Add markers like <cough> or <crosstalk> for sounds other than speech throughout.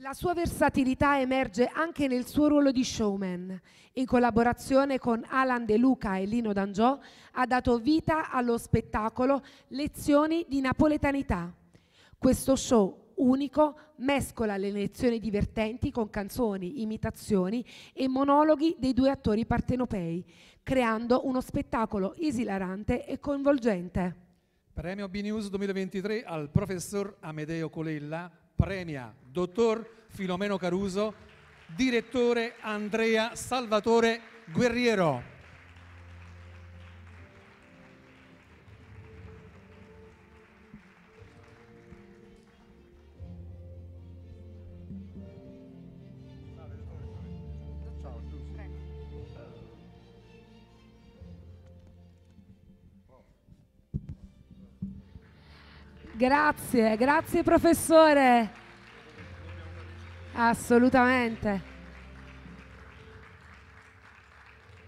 La sua versatilità emerge anche nel suo ruolo di showman. In collaborazione con Alan De Luca e Lino D'Angiò ha dato vita allo spettacolo Lezioni di napoletanità. Questo show unico mescola le lezioni divertenti con canzoni, imitazioni e monologhi dei due attori partenopei, creando uno spettacolo esilarante e coinvolgente. Premio B-News 2023 al professor Amedeo Colella premia dottor Filomeno Caruso, direttore Andrea Salvatore Guerriero. Grazie, grazie professore. Assolutamente.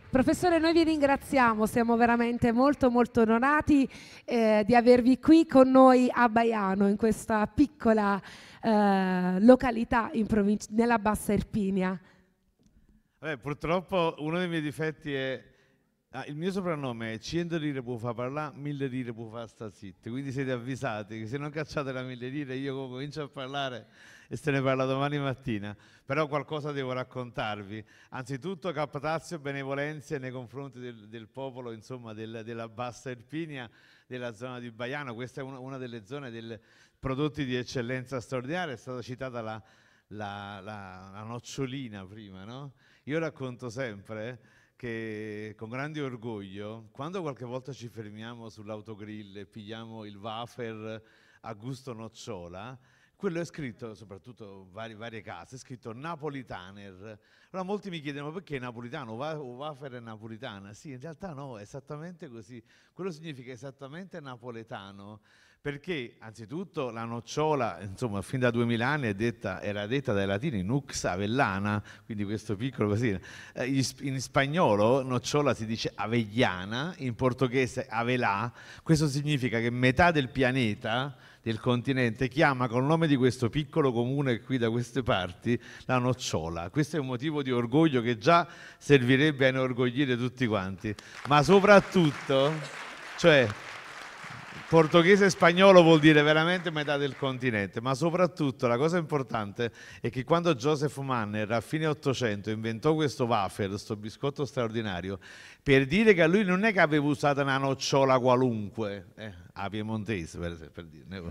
Professore, noi vi ringraziamo, siamo veramente molto molto onorati eh, di avervi qui con noi a Baiano, in questa piccola eh, località nella Bassa Erpinia. Eh, purtroppo uno dei miei difetti è Ah, il mio soprannome è 100 lire può far parlare, 1000 lire può far sta zitti, quindi siete avvisati che se non cacciate la 1000 lire io comincio a parlare e se ne parla domani mattina, però qualcosa devo raccontarvi. Anzitutto captazio benevolenze nei confronti del, del popolo, insomma, del, della bassa Irpinia, della zona di Baiano, questa è una, una delle zone dei prodotti di eccellenza straordinaria, è stata citata la, la, la, la nocciolina prima, no? Io racconto sempre... Eh? che con grande orgoglio, quando qualche volta ci fermiamo sull'autogrill e pigliamo il wafer a gusto nocciola, quello è scritto, soprattutto vari, varie case, è scritto Napolitaner. Allora molti mi chiedono perché napolitano, o wafer è napolitana. Sì, in realtà no, è esattamente così. Quello significa esattamente napoletano. Perché anzitutto la nocciola, insomma, fin da 2000 anni detta, era detta dai latini nux avellana, quindi questo piccolo così. Eh, in spagnolo nocciola si dice avegliana, in portoghese avelà. Questo significa che metà del pianeta del continente chiama con il nome di questo piccolo comune qui da queste parti la nocciola. Questo è un motivo di orgoglio che già servirebbe a inorgogliere tutti quanti, ma soprattutto, cioè, portoghese e spagnolo vuol dire veramente metà del continente, ma soprattutto la cosa importante è che quando Joseph Manner a fine 800 inventò questo wafer, questo biscotto straordinario, per dire che a lui non è che aveva usato una nocciola qualunque, eh, a piemontese per, esempio, per dire,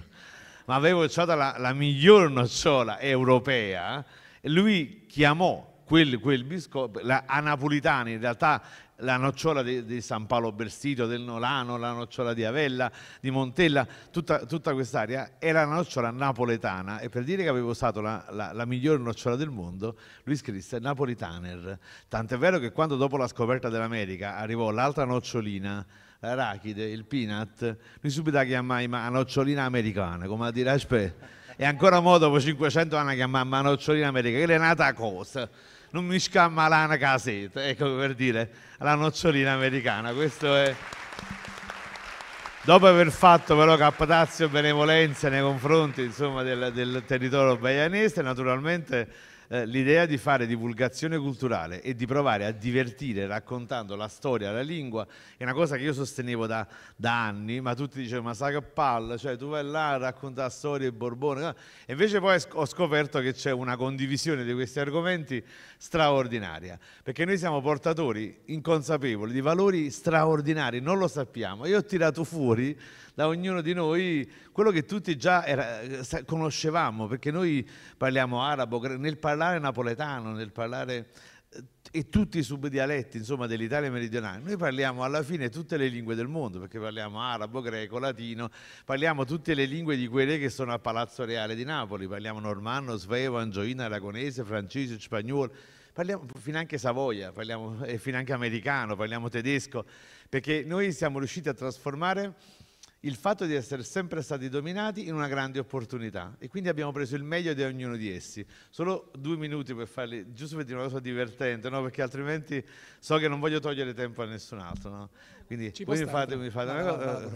ma aveva usato la, la miglior nocciola europea, eh, lui chiamò quel, quel biscotto, la, a napolitani in realtà la nocciola di, di, San Paolo Bersito, del Nolano, la nocciola di Avella, di Montella, tutta, tutta quest'area era la nocciola napoletana e per dire che avevo usato la, la, la migliore nocciola del mondo, lui scrisse Napolitaner. Tant'è vero che quando dopo la scoperta dell'America arrivò l'altra nocciolina, l'arachide, il peanut, lui subito la chiamai ma nocciolina americana, come a dire aspetta, e ancora mo dopo 500 anni la chiamai ma nocciolina americana, che è nata cosa? non mi scamma l'ana casetta, ecco per dire la nocciolina americana. Questo è. Dopo aver fatto però e benevolenza nei confronti insomma, del, del territorio baianese, naturalmente eh, l'idea di fare divulgazione culturale e di provare a divertire raccontando la storia, la lingua, è una cosa che io sostenevo da, da anni, ma tutti dicevano ma sa che palla, cioè tu vai là a raccontare storie, borbone, e invece poi ho scoperto che c'è una condivisione di questi argomenti straordinaria, perché noi siamo portatori inconsapevoli di valori straordinari, non lo sappiamo. Io ho tirato fuori da ognuno di noi quello che tutti già era, eh, conoscevamo, perché noi parliamo arabo, nel parlare napoletano, nel parlare eh, e tutti i subdialetti insomma, dell'Italia meridionale. Noi parliamo alla fine tutte le lingue del mondo, perché parliamo arabo, greco, latino, parliamo tutte le lingue di quelle che sono a Palazzo Reale di Napoli, parliamo normanno, svevo, angioina, aragonese, francese, spagnolo, parliamo fino anche savoia, parliamo eh, fino anche americano, parliamo tedesco, perché noi siamo riusciti a trasformare il fatto di essere sempre stati dominati in una grande opportunità e quindi abbiamo preso il meglio di ognuno di essi. Solo due minuti per farli, giusto per dire una cosa divertente, no? perché altrimenti so che non voglio togliere tempo a nessun altro. No? Quindi voi mi fate, mi fate una cosa.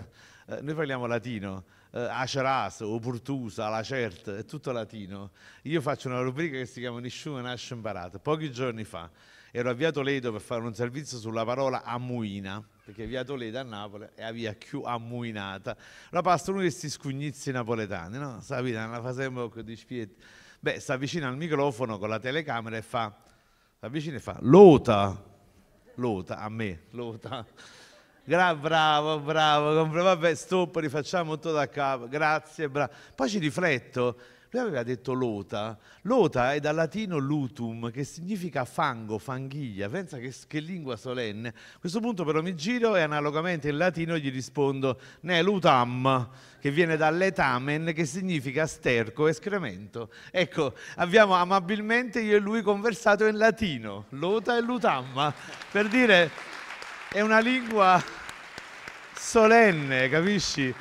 Eh, eh, noi parliamo latino, eh, Aceras, Oportusa, Lacert, è tutto latino. Io faccio una rubrica che si chiama Nisciuno nasce imparato. Pochi giorni fa ero avviato Via per fare un servizio sulla parola amuina perché via Toledo a Napoli è la via più ammuinata. La pasta uno di questi scugnizi napoletani, no? Sapete, la fa sempre con di spietti. Beh, si avvicina al microfono con la telecamera e fa, si avvicina e fa, lota, lota, a me, lota. Gra- bravo, bravo, vabbè, stop, rifacciamo tutto da capo, grazie, bravo. Poi ci rifletto lui aveva detto lota, lota è dal latino lutum, che significa fango, fanghiglia, pensa che, che lingua solenne. A questo punto però mi giro e analogamente in latino gli rispondo ne lutam, che viene dall'etamen, che significa sterco, escremento. Ecco, abbiamo amabilmente io e lui conversato in latino, lota e lutam, per dire è una lingua solenne, capisci?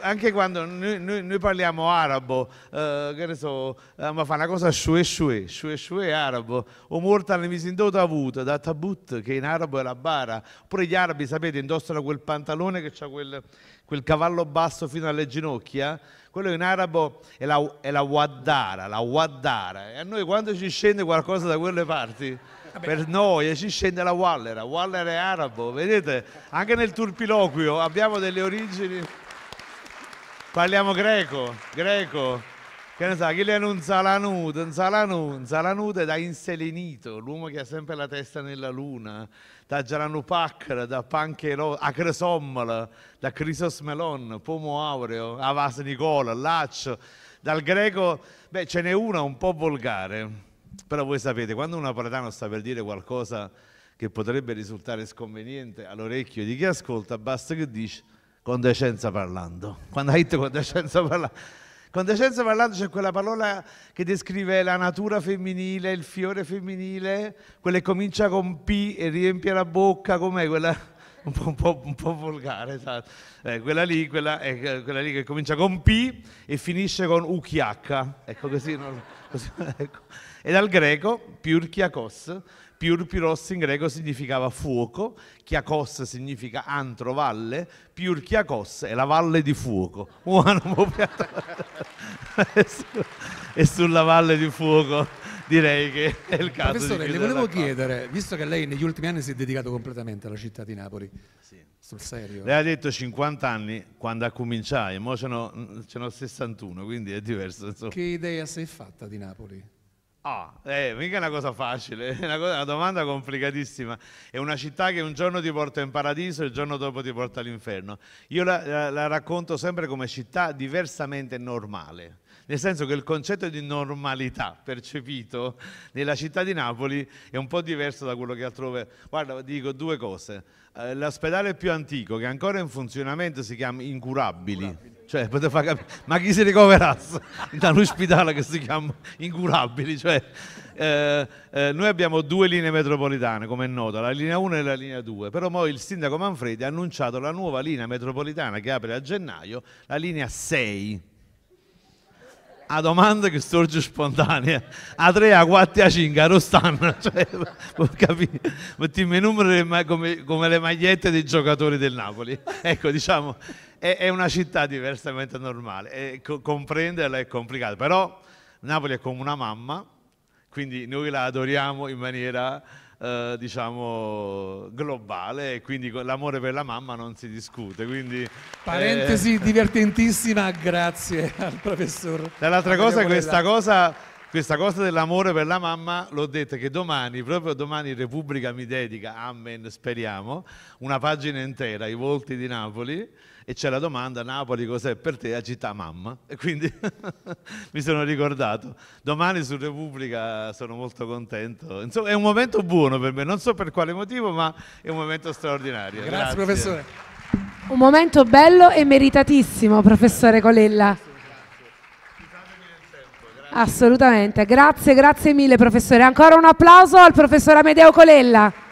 anche quando noi, noi, noi parliamo arabo, eh, che ne so, eh, ma fa una cosa shue shue, shue shue arabo, o morta ne misindo avuto, da tabut, che in arabo è la bara, pure gli arabi, sapete, indossano quel pantalone che ha quel, quel cavallo basso fino alle ginocchia, quello in arabo è la, è la waddara, la waddara, e a noi quando ci scende qualcosa da quelle parti per noi ci scende la Wallera, Wallera è arabo, vedete, anche nel turpiloquio abbiamo delle origini. Parliamo greco, greco. Che ne sa, chi è un Zalanut, un Zalanut, un Zalanut è da Inselenito, l'uomo che ha sempre la testa nella luna, da Giaranupacra, da Panchero, Acresommala, da Crisos Melon, Pomo Aureo, Avas Nicola, Laccio. Dal greco, beh, ce n'è una un po' volgare, però voi sapete, quando un napoletano sta per dire qualcosa che potrebbe risultare sconveniente all'orecchio di chi ascolta, basta che dice con decenza parlando. Quando hai detto con decenza parlando, con decenza parlando c'è quella parola che descrive la natura femminile, il fiore femminile, quella che comincia con P e riempie la bocca, com'è quella? un po', un po', un po volgare, esatto. Eh, quella, lì, quella, è, quella, lì, che comincia con P e finisce con UCH, ecco così, non, così <laughs> ecco. e dal greco Piurchiakos, Piurpiros in greco significava fuoco, Chiakos significa antro valle, Piurchiakos è la valle di fuoco. e <laughs> sulla valle di fuoco direi che è il eh, caso Professore, le volevo chiedere, visto che lei negli ultimi anni si è dedicato completamente alla città di Napoli, sì. sul serio. Lei ha detto 50 anni quando ha cominciato, e mo ce n'ho 61, quindi è diverso. Insomma. Che idea sei fatta di Napoli? Ah, eh, mica è una cosa facile, è una, cosa, una, domanda complicatissima. È una città che un giorno ti porta in paradiso e il giorno dopo ti porta all'inferno. Io la, la, la racconto sempre come città diversamente normale nel senso che il concetto di normalità percepito nella città di Napoli è un po' diverso da quello che altrove. Guarda, dico due cose. Eh, l'ospedale più antico, che ancora è in funzionamento, si chiama Incurabili. Incurabili. Cioè, potete far capire, ma chi si ricoverasse <laughs> da un ospedale che si chiama Incurabili? Cioè, eh, eh, noi abbiamo due linee metropolitane, come è noto, la linea 1 e la linea 2, però poi il sindaco Manfredi ha annunciato la nuova linea metropolitana che apre a gennaio, la linea 6 a domanda che sorge spontanea a 3, a 4, a 5 a Rostanna <laughs> cioè, mettiamo i numeri come, come, le magliette dei giocatori del Napoli ecco diciamo è, è una città diversamente normale e co comprenderla è complicato però Napoli è come una mamma quindi noi la adoriamo in maniera eh, diciamo, globale e quindi l'amore per la mamma non si discute. Quindi, Parentesi eh... <laughs> divertentissima, grazie al professor. Dall'altra cosa, questa cosa questa cosa dell'amore per la mamma l'ho detta che domani, proprio domani Repubblica mi dedica, amen, speriamo, una pagina intera, i volti di Napoli, e c'è la domanda Napoli cos'è per te la città mamma? E quindi <laughs> mi sono ricordato. Domani su Repubblica sono molto contento. Insomma è un momento buono per me, non so per quale motivo, ma è un momento straordinario. Grazie, Grazie. professore. Un momento bello e meritatissimo, professore Colella. Grazie. Assolutamente, grazie, grazie mille professore. Ancora un applauso al professor Amedeo Colella.